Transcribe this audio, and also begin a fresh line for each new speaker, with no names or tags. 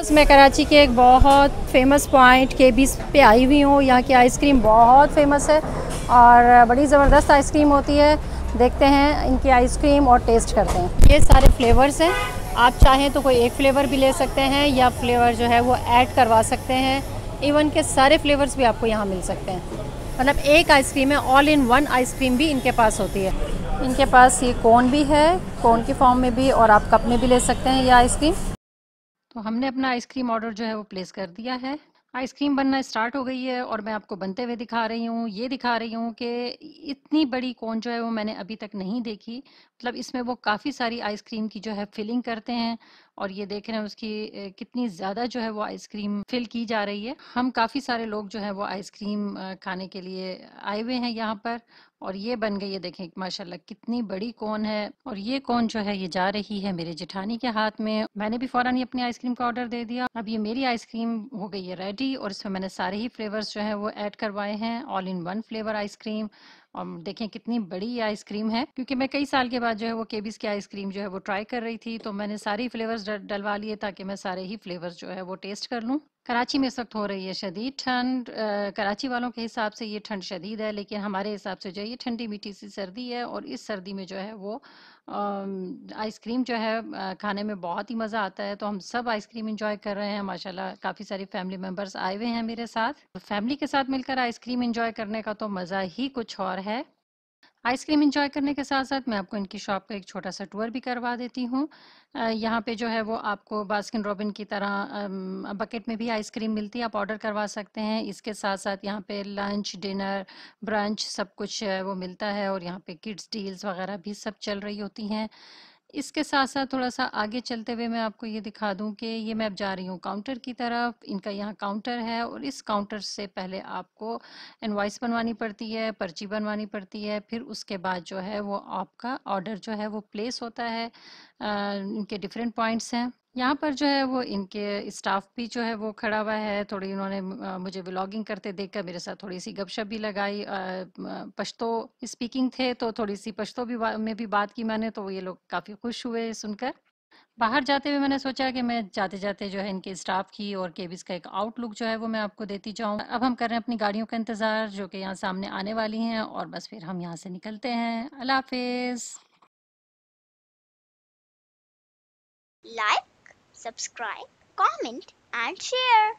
बस मैं कराची के एक बहुत फेमस पॉइंट के बीच पे आई हुई हूँ यहाँ की आइसक्रीम बहुत फेमस है और बड़ी ज़बरदस्त आइसक्रीम होती है देखते हैं इनकी आइसक्रीम और टेस्ट करते हैं ये सारे फ्लेवर्स हैं आप चाहें तो कोई एक फ्लेवर भी ले सकते हैं या फ्लेवर जो है वो ऐड करवा सकते हैं इवन के सारे फ्लेवर्स भी आपको यहाँ मिल सकते हैं मतलब एक आइसक्रीम है ऑल इन वन आइसक्रीम भी इनके पास होती है इनके पास ये कोन भी है कोन के फॉर्म में भी और आप कप में भी ले सकते हैं ये आइसक्रीम तो हमने अपना आइसक्रीम ऑर्डर जो है वो प्लेस कर दिया है आइसक्रीम बनना स्टार्ट हो गई है और मैं आपको बनते हुए दिखा रही हूँ ये दिखा रही हूँ कि इतनी बड़ी कोन जो है वो मैंने अभी तक नहीं देखी मतलब इसमें वो काफ़ी सारी आइसक्रीम की जो है फिलिंग करते हैं और ये देख रहे हैं उसकी कितनी ज़्यादा जो है वो आइसक्रीम फिल की जा रही है हम काफ़ी सारे लोग जो है वो आइसक्रीम खाने के लिए आए हुए हैं यहाँ पर और ये बन गई है देखें माशाल्लाह कितनी बड़ी कौन है और ये कौन जो है ये जा रही है मेरे जिठानी के हाथ में मैंने भी फौरन ही अपनी आइसक्रीम का ऑर्डर दे दिया अब ये मेरी आइसक्रीम हो गई है रेडी और इसमें मैंने सारे ही फ्लेवर्स जो है वो ऐड करवाए हैं all in one flavour ice cream और देखें कितनी बड़ी ये आइसक्रीम है क्योंकि मैं कई साल के बाद जो है वो केबीज की आइसक्रीम जो है वो ट्राई कर रही थी तो मैंने सारी फ्लेवर्स डलवा लिए ताकि मैं सारे ही फ्लेवर जो है वो टेस्ट कर लूँ कराची में इस वक्त हो रही है शदीद ठंड कराची वालों के हिसाब से ये ठंड शदीद है लेकिन हमारे हिसाब से जो है ये ठंडी मीठी सी सर्दी है और इस सर्दी में जो है वो आइसक्रीम जो है खाने में बहुत ही मज़ा आता है तो हम सब आइसक्रीम इंजॉय कर रहे हैं माशाल्लाह काफ़ी सारी फैमिली मेम्बर्स आए हुए हैं मेरे साथ फैमिली के साथ मिलकर आइसक्रीम इंजॉय करने का तो मज़ा ही कुछ और है आइसक्रीम इंजॉय करने के साथ साथ मैं आपको इनकी शॉप का एक छोटा सा टूर भी करवा देती हूँ यहाँ पे जो है वो आपको बास्किन रॉबिन की तरह बकेट में भी आइसक्रीम मिलती है आप ऑर्डर करवा सकते हैं इसके साथ साथ यहाँ पे लंच डिनर ब्रंच सब कुछ वो मिलता है और यहाँ पे किड्स डील्स वगैरह भी सब चल रही होती हैं इसके साथ साथ थोड़ा सा आगे चलते हुए मैं आपको ये दिखा दूं कि ये मैं अब जा रही हूँ काउंटर की तरफ इनका यहाँ काउंटर है और इस काउंटर से पहले आपको इनवाइस बनवानी पड़ती है पर्ची बनवानी पड़ती है फिर उसके बाद जो है वो आपका ऑर्डर जो है वो प्लेस होता है आ, इनके डिफरेंट पॉइंट्स हैं यहाँ पर जो है वो इनके स्टाफ भी जो है वो खड़ा हुआ है थोड़ी इन्होंने मुझे व्लॉगिंग करते देखकर मेरे साथ थोड़ी सी गपशप भी लगाई पश्तो स्पीकिंग थे तो थोड़ी सी पश्तो भी में भी बात की मैंने तो ये लोग काफ़ी खुश हुए सुनकर बाहर जाते हुए मैंने सोचा कि मैं जाते जाते जो है इनके स्टाफ की और केबिस का एक आउटलुक जो है वो मैं आपको देती जाऊँ अब हम कर रहे हैं अपनी गाड़ियों का इंतज़ार जो कि यहाँ सामने आने वाली हैं और बस फिर हम यहाँ से निकलते हैं अल्लाह हाफिज़ like subscribe, comment and share.